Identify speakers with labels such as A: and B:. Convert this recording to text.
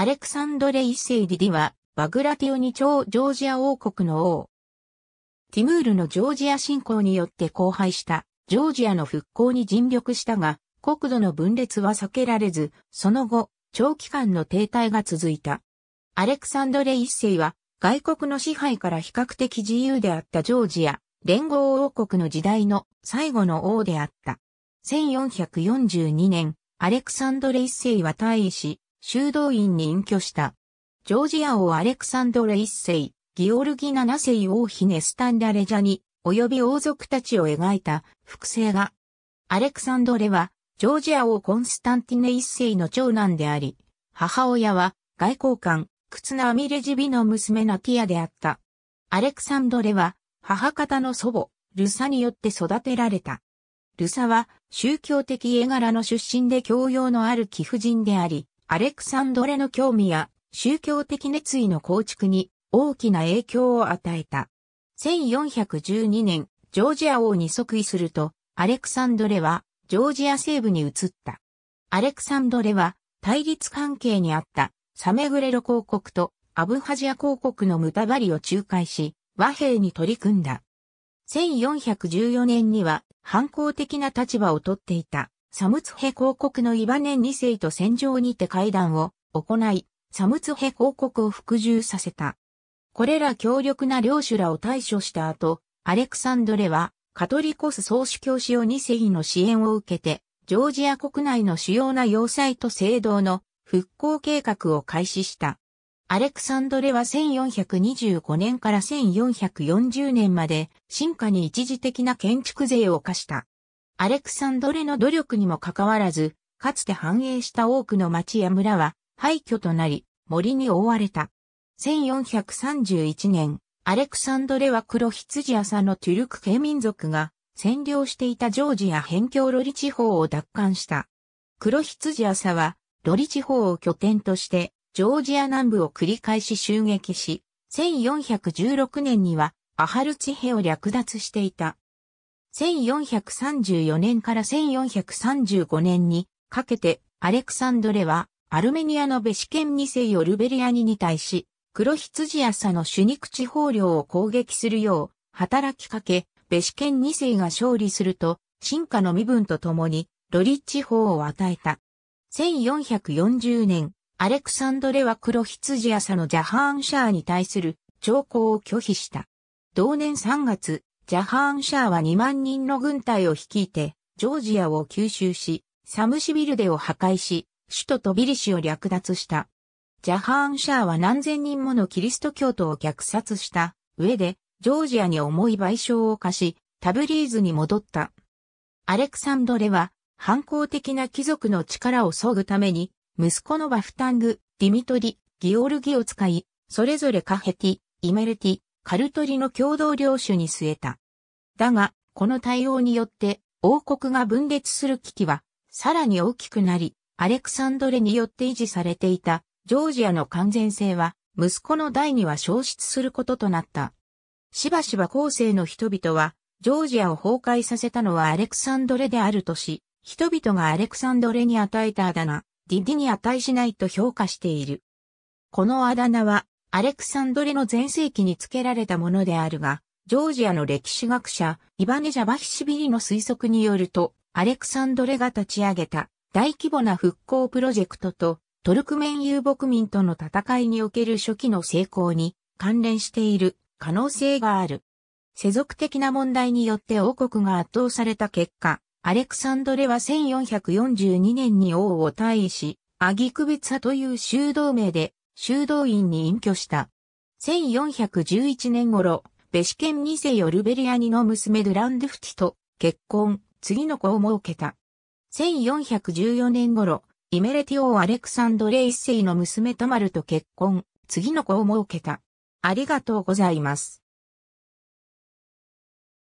A: アレクサンドレ一世ディディは、バグラティオニ朝ジョージア王国の王。ティムールのジョージア侵攻によって荒廃した、ジョージアの復興に尽力したが、国土の分裂は避けられず、その後、長期間の停滞が続いた。アレクサンドレ一世は、外国の支配から比較的自由であったジョージア、連合王国の時代の最後の王であった。1442年、アレクサンドレ一世は退位し、修道院に隠居した。ジョージア王アレクサンドレ一世、ギオルギ七世王ヒネスタンダレジャニ、及び王族たちを描いた複製画。アレクサンドレは、ジョージア王コンスタンティネ一世の長男であり、母親は外交官、クツナ・アミレジビの娘ナティアであった。アレクサンドレは、母方の祖母、ルサによって育てられた。ルサは、宗教的絵柄の出身で教養のある貴婦人であり、アレクサンドレの興味や宗教的熱意の構築に大きな影響を与えた。1412年、ジョージア王に即位すると、アレクサンドレはジョージア西部に移った。アレクサンドレは対立関係にあったサメグレロ公国とアブハジア公国のムタバリを仲介し、和平に取り組んだ。1414年には反抗的な立場をとっていたサムツヘ公国のイバネン2世と戦場にて会談を行い、サムツヘ公国を服従させた。これら強力な領主らを対処した後、アレクサンドレはカトリコス総主教師を2世の支援を受けて、ジョージア国内の主要な要塞と聖堂の復興計画を開始した。アレクサンドレは1425年から1440年まで、進化に一時的な建築税を課した。アレクサンドレの努力にもかかわらず、かつて繁栄した多くの町や村は廃墟となり、森に覆われた。1431年、アレクサンドレは黒羊朝のトゥルク系民族が占領していたジョージア辺境ロリ地方を奪還した。黒羊朝はロリ地方を拠点としてジョージア南部を繰り返し襲撃し、1416年にはアハルチヘを略奪していた。1434年から1435年にかけてアレクサンドレはアルメニアのベシケン2世ヨルベリアニに対し、黒羊朝の主肉地方領を攻撃するよう働きかけ、ベシケン2世が勝利すると、進化の身分とともにロリッチ法を与えた。1440年、アレクサンドレは黒羊朝のジャハーンシャーに対する兆候を拒否した。同年3月、ジャハーン・シャーは2万人の軍隊を率いて、ジョージアを吸収し、サムシビルデを破壊し、首都トビリシを略奪した。ジャハーン・シャーは何千人ものキリスト教徒を虐殺した上で、ジョージアに重い賠償を課し、タブリーズに戻った。アレクサンドレは、反抗的な貴族の力を削ぐために、息子のバフタング、ディミトリ、ギオルギを使い、それぞれカヘティ、イメルティ、カルトリの共同領主に据えた。だが、この対応によって王国が分裂する危機はさらに大きくなり、アレクサンドレによって維持されていたジョージアの完全性は息子の代には消失することとなった。しばしば後世の人々はジョージアを崩壊させたのはアレクサンドレであるとし、人々がアレクサンドレに与えたあだ名、ディディに値しないと評価している。このあだ名はアレクサンドレの前世紀に付けられたものであるが、ジョージアの歴史学者、イバネ・ジャバヒシビリの推測によると、アレクサンドレが立ち上げた大規模な復興プロジェクトと、トルクメン遊牧民との戦いにおける初期の成功に関連している可能性がある。世俗的な問題によって王国が圧倒された結果、アレクサンドレは1442年に王を退位し、アギクベツァという修道名で修道院に隠居した。1411年頃、ベシケン2世ヨルベリアニの娘ドランドゥフティと結婚、次の子を設けた。1414年頃、イメレティオー・アレクサンドレ一世の娘トマルと結婚、次の子を設けた。ありがとうございます。